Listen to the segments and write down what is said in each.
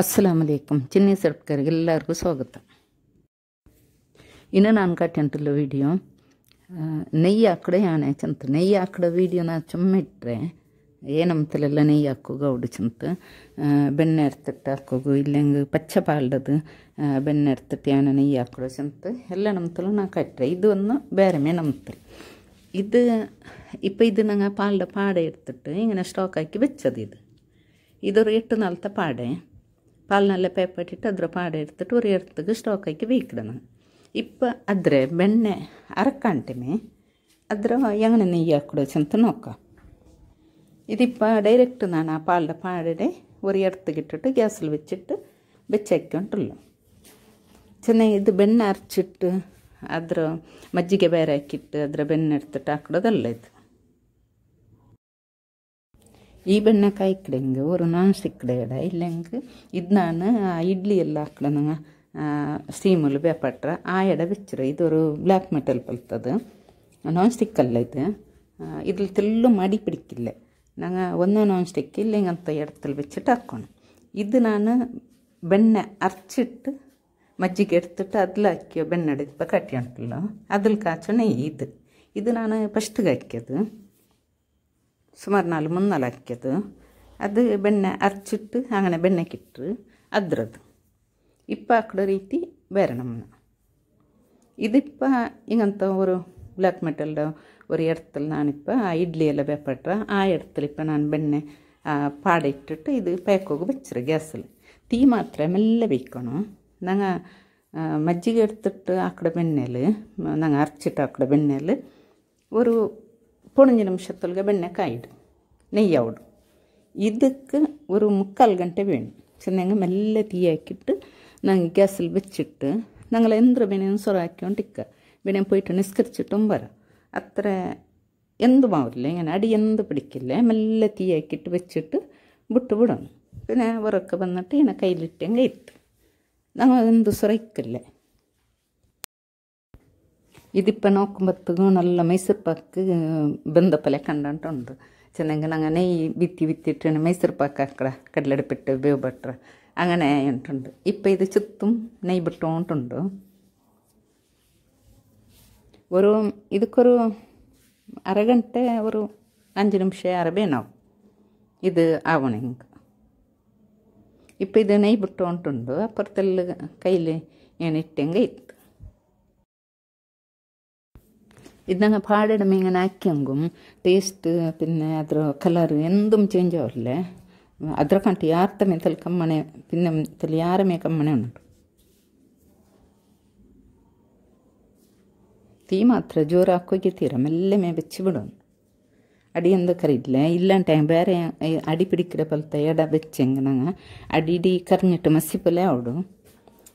അസ്സാമലൈക്കും ചിന്നി സർക്കാർ എല്ലാവർക്കും സ്വാഗതം ഇന്ന് നാൻ കാട്ടിട്ടുള്ള വീഡിയോ നെയ്യാക്കടയാണ് ചെന്ത് നെയ്യാക്കട വീഡിയോ എന്ന് ചുമ്മിട്ടേ ഏനമത്തിലെല്ലാം നെയ്യാക്കുക അവിടെ ചെന്ത് ബെന്നെടുത്തിട്ട് ആക്കുക ഇല്ലെങ്കിൽ പച്ചപാലുടേത് ബെന്നെടുത്തിട്ട് ഞാൻ നെയ്യാക്കട ചെന്ത് എല്ലാ നമത്തിലും ഞാൻ കറ്റേ ഇത് ഒന്ന് വേറെമേ നമുത്തിൽ ഇത് ഇപ്പം ഇത് ഞങ്ങൾ പാലുടെ പാടെ എടുത്തിട്ട് ഇങ്ങനെ സ്റ്റോക്കാക്കി വെച്ചത് ഇത് ഇതൊരു എട്ട് നാളത്തെ പാടേ പാൽ നല്ല പേപ്പറ്റിട്ട് അതിർ പാടെ എടുത്തിട്ട് ഒരു ഇടത്തേക്ക് സ്റ്റോക്കേക്ക് വയ്ക്കണം ഇപ്പോൾ അതിരെ വെണ്ണ അരക്കാണ്ടിമേ അതിര എങ്ങനെ നെയ്യാക്കൂടെ ചെന്ന് നോക്കാം ഇതിപ്പോൾ ഡയറക്റ്റ് നിന്നാണ് ആ പാലിൻ്റെ പാടെ ഒരു ഇടത്തേക്കിട്ടിട്ട് ഗ്യാസിൽ വെച്ചിട്ട് വെച്ചേക്കൊണ്ടല്ലോ ചെന്നൈ ഇത് ബെണ്ണ അരച്ചിട്ട് അതിര മജ്ജിക വേറെ ആക്കിയിട്ട് അതിര വെണ്ണ എടുത്തിട്ട് ആക്കണതല്ല ഇത് ಈ ಬೆಣ್ಣೆಕಾಯಿ ಕಡೆಂಗೆ ಅವರು ನಾನ್ಸ್ಟಿಕ್ ಕಡೆಯಡ ಇಲ್ಲೆಂಗೆ ಇದು ನಾನು ಇಡ್ಲಿ ಎಲ್ಲ ಹಾಕ್ಲಂಗೆ ಸ್ಟೀಮಲ್ಲಿ ಬೇಪಟ್ರ ಆ ಎಡ ಬೆಚ್ಚರ ಇದೊರು ಬ್ಲ್ಯಾಕ್ ಮೆಟಲ್ ಬಲ್ತದು ನಾನ್ ಸ್ಟಿಕ್ ಅಲ್ಲ ಇದು ಇದ್ರಲ್ಲಿ ತೆಲ್ಲು ಮಡಿ ಪಿಡಿಕ್ಕಿಲ್ಲ ನಂಗೆ ಒಂದೇ ನಾನ್ ಸ್ಟಿಕ್ ಇಲ್ಲಿಂಗಂತ ಎಡತಲ್ಲಿ ಬೆಚ್ಚಿಟ್ಟು ಹಾಕೋಣ ಇದು ನಾನು ಬೆಣ್ಣೆ ಅರ್ಚಿಟ್ಟು ಮಜ್ಜಿಗೆ ಎಡ್ತಿಟ್ಟು ಅದ್ಲ ಹಾಕಿಯೋ ಬೆಣ್ಣೆ ಹಿಡಿದು ಕಟ್ಟಿ ಉಂಟಲ್ಲ ಅದ್ರಲ್ಲಿ ಕಾಚೋಣ ಇದು ಇದು ನಾನು ಫಸ್ಟ್ಗೆ ಹಾಕ್ಯೋದು സുമാർ നാല് ಹಾಕ್ಯದು ಅದು ಬೆಣ್ಣೆ ಅರ್ಚಿಟ್ಟು ಅಂಗನೆ ಬೆಣ್ಣೆಕ್ಕಿಟ್ಟು ಅದ್ರದ್ದು ಇಪ್ಪ ಹಾಕಿಡೋ ರೀತಿ ಬೇರೆ ನಮ್ಮನ್ನ ഇതിപ്പോൾ ഇങ്ങനത്തെ ഒരു ബ്ലാക്ക് മെറ്റലിൻ്റെ ഒരു ഇടത്തിൽ ഞാനിപ്പോൾ ആ ഇഡ്ഡലിയെല്ലാം ബേപ്പട്ട ആ ഇടത്തിൽ ഇപ്പം ഞാൻ പാടെ ഇട്ടിട്ട് ഇത് പേക്കോക്ക് വെച്ചിരു ഗ്യാസിൽ തീ മാത്രമേ മെല്ലെ വയ്ക്കണം ഞങ്ങൾ മജ്ജിക എടുത്തിട്ട് ആക്കട ബെണ്ണയിൽ ഞങ്ങൾ അരച്ചിട്ട് ആക്കട ബെണ്ണയിൽ ഒരു ಪೊಣಂಜಿ ನಿಮಿಷದೊಳಗೆ ಬೆಣ್ಣೆ ಕಾಯಿಡು നെയ്യ് ഓടും ഇതൊക്കെ ഒരു മുക്കാൽ ഗണ്ട വേണം ചെന്നങ്ങ് മെല്ലെ തീയാക്കിയിട്ട് ഞങ്ങൾ ഗ്യാസിൽ വെച്ചിട്ട് ഞങ്ങൾ എന്ത് ബിനയും സൊറാക്കിക്കൊണ്ടിരിക്കുക ബിനയും പോയിട്ട് നിസ്കരിച്ചിട്ടും വരാം അത്ര എന്ത് മാവില്ല ഇങ്ങനെ അടി എന്ത് പിടിക്കില്ല മെല്ലെ തീയാക്കിയിട്ട് വെച്ചിട്ട് വിട്ട് വിടണം പിന്നെ വിറക്ക് വന്നിട്ട് ഇങ്ങനെ കയ്യിലിട്ടും കയറ്റും ഞങ്ങൾ എന്ത് സുറയ്ക്കില്ലേ ഇതിപ്പനോക്കുമ്പോഴത്തേക്കും നല്ല മൈസൂർ പാക്ക് ബന്ധപ്പലെ കണ്ടിട്ടുണ്ട് ചെന്നെങ്കിൽ അങ്ങനെ ഈ വിത്തി വിത്തിട്ടാണ് മൈസൂർ പാക്ക് ആക്കട കടലെടുപ്പിട്ട് ഉപയോഗപ്പെട്ട അങ്ങനെ ആയിട്ടുണ്ട് ഇപ്പം ഇത് ചുറ്റും നെയ്ബിട്ടോണ്ടുണ്ട് ഒരു ഇതൊക്കൊരു അരഗണ്ടെ ഒരു അഞ്ച് നിമിഷം അരബേനാവും ഇത് ആവണമെങ്കിൽ ഇപ്പം ഇത് നെയ്ബിട്ടോണ്ടുണ്ട് അപ്പുറത്തെല്ലാം കയ്യിൽ ഞാൻ ഇട്ടെങ്കിൽ ഇതങ്ങ് പാടിടുമ്പോൾ ഇങ്ങനെ ആക്കിയെങ്കും ടേസ്റ്റ് പിന്നെ അത്ര കളർ എന്തും ചേഞ്ച് ആവില്ലേ ಅದರ ಕಂಟು ಯಾರ ತಲೆ ಕಮ್ಮನೆ ಪಿನ್ನ ತಲೆ ಯಾರ ಮೇ ಕಮ್ಮನೆ ಉಂಟು ಟೀ ಮಾತ್ರ ಜೋರು ಹಾಕೋಗಿ ತೀರ ಮೆಲ್ಲೆ ಮೇ ಬೆಚ್ಚಿ ಬಿಡೋನು ಅಡಿ ಎಂದು ಕರೀಲೆ ಇಲ್ಲಂಟೆ ಬೇರೆ ಅಡಿ ಪಿಡಿಕ್ಕಿರ ಪಲ್ತ ಎಡ ಬೆಚ್ಚಂಗೆ ನಂಗೆ ಅಡಿ ಇಡಿ ಕರ್ನಿಟ್ಟು ಮಸಿ ಪಲ್ಲೆ ಅವಡು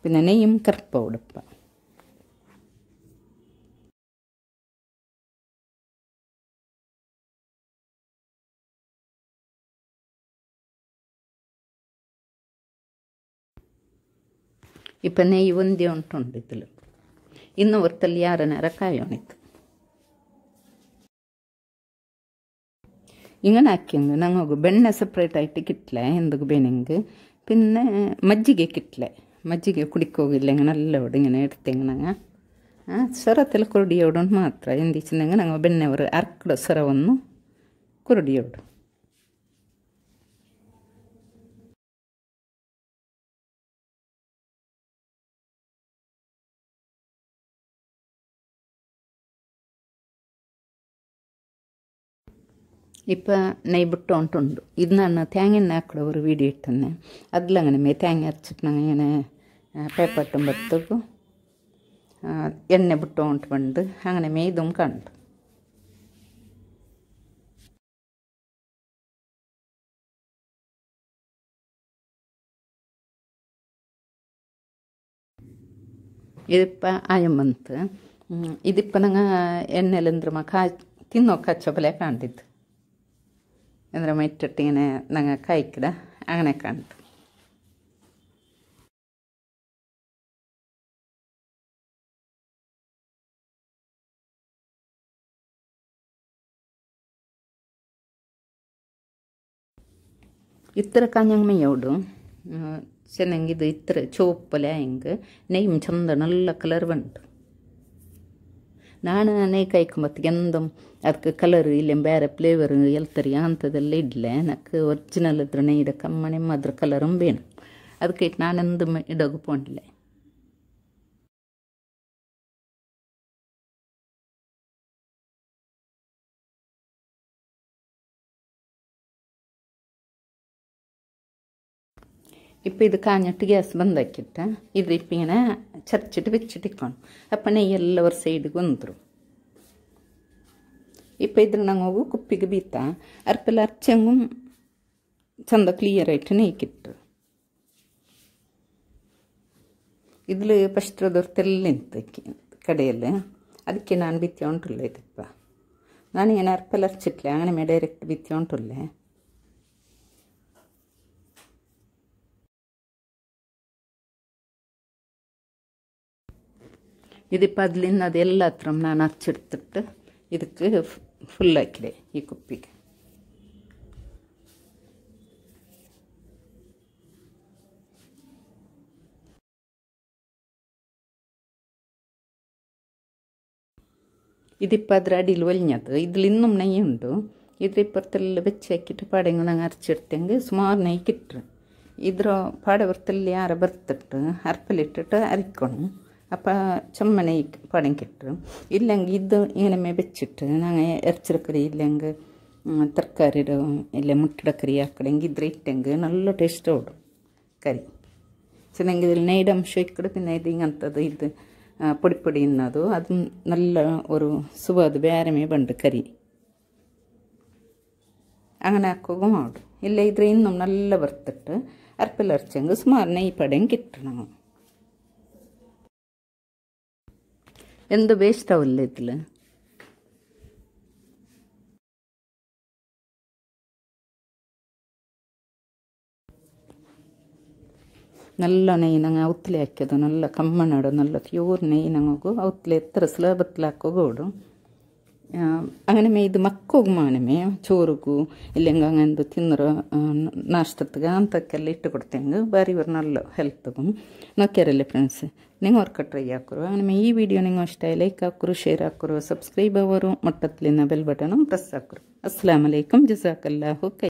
ಪಿನ್ನ ನೆಯ್ಯಂ ಕರ್ಪ ಅವಡಪ್ಪ இப்போ ನೆಯ್ ಒಂದೇ ಉಂಟುಂಡು ಇದ್ಲು ಇನ್ನು ಹೊತ್ತಲ್ಲಿ ಯಾರನಾರ ಕಾಯೋಣಿತ್ತು ഇങ്ങനെ ആക്കിയെങ്കിൽ ഞങ്ങൾക്ക് വെണ്ണ സെപ്പറേറ്റായിട്ട് കിട്ടില്ല എന്തൊക്കെ വേണമെങ്കിൽ പിന്നെ മജ്ജിക കിട്ടില്ല മജ്ജിക കുടിക്കോകില്ല ഇങ്ങനെ നല്ലോട് ഇങ്ങനെ എടുത്തിങ്ങനെ ആ സ്വറത്തിൽ കുരുടിയോടും മാത്രം എന്തിച്ചെന്നെങ്കിൽ ഞങ്ങൾ വെണ്ണ ഒരു അർക്കിട സ്വറ ഒന്ന് കുരുടിയോടും ഇപ്പം നെയ്ബിട്ട് ഉണ്ടുണ്ട് ഇത് നന്ന തേങ്ങ ആക്കുള്ള ഒരു വീടി ഇട്ടെന്നെ അതിലങ്ങനെ മേ തേങ്ങ അരച്ചിട്ട് ഇങ്ങനെ പേപ്പട്ടും പത്തപ്പു എണ്ണ വിട്ടുകൊണ്ട് പണ്ട് അങ്ങനെ മേ ഇതും കണ്ടു ഇതിപ്പം ഇതിപ്പോൾ അയമ്പന്ത് ഇതിപ്പോൾ നിങ്ങൾ എണ്ണയിലെന്തുമാ കാ ತಿನ್ನೋ ಕಚ್ಚಬಲೆ ಕಾಣ್ತಿತ್ತು എന്നിട്ട് ഇട്ടിട്ട് ഇങ്ങനെ ഞങ്ങൾ കഴിക്കട അങ്ങനെ കണ്ടു ഇത്ര കഞ്ഞമ്മയോടും ചെന്നെങ്കിൽ ഇത് ഇത്ര ചുവപ്പല എങ്കിൽ നെയ്യും ചന്ത കളർ ഉണ്ട് ನಾನು ನಾನೇ ಕೈ ಕಂಬತ್ಗೆಂದು ಅದಕ್ಕೆ ಕಲರು ಇಲ್ಲ ಬೇರೆ ಫ್ಲೇವರು ಎಲ್ತರಿ ಅಂಥದ್ದೆಲ್ಲ ಇಡ್ಲೆ ನಕ್ಕೆ ಒರ್ಜಿನಲ್ ಅದ್ರನ್ನೇ ಇಡ ನಿಮ್ಮ ಅದ್ರ ಕಲರಂ ಬೇನು ಅದಕ್ಕೆ ಇಟ್ಟು ನಾನೊಂದು ಇಡಗು ಪೊಂಡ್ಲೆ ഇപ്പം ഇത് കാഞ്ഞിട്ട് ഗ്യാസ് ബന്ധമാക്കിയിട്ട് ഇതിപ്പോൾ ഇങ്ങനെ ചതച്ചിട്ട് വെച്ചിട്ടിക്കണം അപ്പം നെയ്യ് ഒരു സൈഡിൽ വന്നിരും ഇപ്പം ഇതിൽ ನಾವು ಕುಪ್ಪಿಗೆ ಬೀತಾ ಅರ್ಪೆಲ್ಲ ಅರ್ಚೆಂಗೂ ಚಂದ ಕ್ಲಿಯರ್ ಆಯಿತು ನೇಯ್ಕಿಟ್ಟು ഇതിൽ ഫസ്റ്റ് അതിർത്തെല്ലാം നിൽത്തേക്ക് കടയിൽ അതൊക്കെ ഞാൻ ಬಿತ್ತಿ ಉಂಟುಲ್ಲ ಇದಪ್ಪ ನಾನಿങ്ങനെ ಅರ್ಪಲ್ಲಿ ಹರ್ಚಿಟ್ಲೆ ಅಂಗಡಿ ಮೇಲೆ ಡೈರೆಕ್ಟ್ ಇದಪ್ಪ ಅದರಿಂದ ಅದೆಲ್ಲ ಹತ್ರ ನಾನು ಹಚ್ಚಿಡ್ತಿಟ್ಟು ಇದಕ್ಕೆ ಫುಲ್ ಹಾಕಿದೆ ಈ ಕುಪ್ಪಿಗೆ ഇതിപ്പോൾ അത് അടിയിൽ വലിഞ്ഞത് ഇതിൽ ഇന്നും നെയ്യുണ്ട് ഇതിപ്പുറത്തെല്ലാം വെച്ചാക്കിയിട്ട് പാടങ്ങൾ അങ്ങ് അരച്ചെടുത്തെങ്കിൽ സുമാർ നെയ്ക്കിട്ട് ഇതിൽ പാടപുറത്തെല്ലാം അര ബർത്തിട്ട് അരപ്പിലിട്ടിട്ട് അരക്കണം അപ്പോൾ ചുമ്മനയ്ക്ക് പണം കിട്ടും ഇല്ലെങ്കിൽ ഇത് ഇങ്ങനെ വെച്ചിട്ട് ഞങ്ങൾ ഇറച്ചിടക്കറി ഇല്ലെങ്കിൽ തരക്കാരിയുടെ ഇല്ല മുട്ടടക്കറി ആക്കണമെങ്കിൽ ഇത്ര ഇട്ടെങ്കിൽ നല്ല ടേസ്റ്റ് ഓടും കറി ചെന്നെങ്കിൽ ഇതിൽ നെയ്ഡ് അംശം ഇക്കടെ പിന്നെ ഇത് ഇങ്ങനത്തത് ഇത് പൊടിപ്പൊടി ഇന്നത് അതും നല്ല ഒരു സുഖം വേറെ വേണ്ട കറി അങ്ങനെ ആക്കുക മാടും ഇല്ല ഇത്രയും നല്ല വറുത്തിട്ട് അരപ്പിലരച്ചെങ്കിൽ സുമാറിനെ ഈ പടയും കിട്ടണം ಎಂದು ವೇಸ್ಟ್ ಆಗಿಲ್ಲ ನಲ್ಲ ನಂಗೆ ಔತ್ಲೆ ಹಾಕೋ ನಲ್ಲ ಕಮ್ಮಣಡು ನಲ್ಲೂರ್ ನಂಗು ಔತ್ಲೆ ಎತ್ತರ ಸುಲಭತ್ ಹಾಕೋಗೋಡು അങ്ങനെ ಇದು ಮಕ್ಕ ಹೋಗಿ ಮಾನಮೆ ಚೋರುಗು ಇಲ್ಲಂಗ ಹಂಗಂದು ತಿಂದ್ರೆ ನಾಷ್ಟತ್ಗೆ ಅಂತಕ್ಕೆಲ್ಲ ಇಟ್ಟುಕೊಡ್ತೇವೆ ಬಾರಿ ಇವ್ರು ನಲ್ಲ ಹೆಲ್ತ್ಗೂ ನೊಕ್ಕ್ಯಾರಲ್ಲ ಫ್ರೆಂಡ್ಸ್ ನಿಂಗೆ ಅವ್ರ ಟ್ರೈ ಹಾಕರು ಆಮೇಲೆ ಈ ವಿಡಿಯೋ ನಿಂಗೆ ಅಷ್ಟೇ ಲೈಕ್ ಹಾಕರು ಶೇರ್ ಹಾಕರು ಸಬ್ಸ್ಕ್ರೈಬ್ ಅವರು ಮೊಟ್ಟತ್ಲಿನ ಬೆಲ್ ಬಟನ್ ಪ್ರೆಸ್ ಹಾಕರು ಅಸ್ಲಾಂ ಅಲೈಕಮ್ ಜಸಾಕಲ್ಲ ಓಕೆ